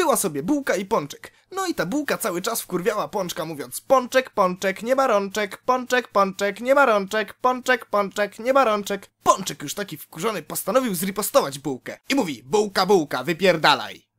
Była sobie bułka i pączek. No i ta bułka cały czas wkurwiała pączka mówiąc Pączek, pączek, nie ma rączek. pączek, pączek, nie ma rączek. pączek, pączek, nie ma rączek. Pączek już taki wkurzony postanowił zripostować bułkę. I mówi, bułka, bułka, wypierdalaj.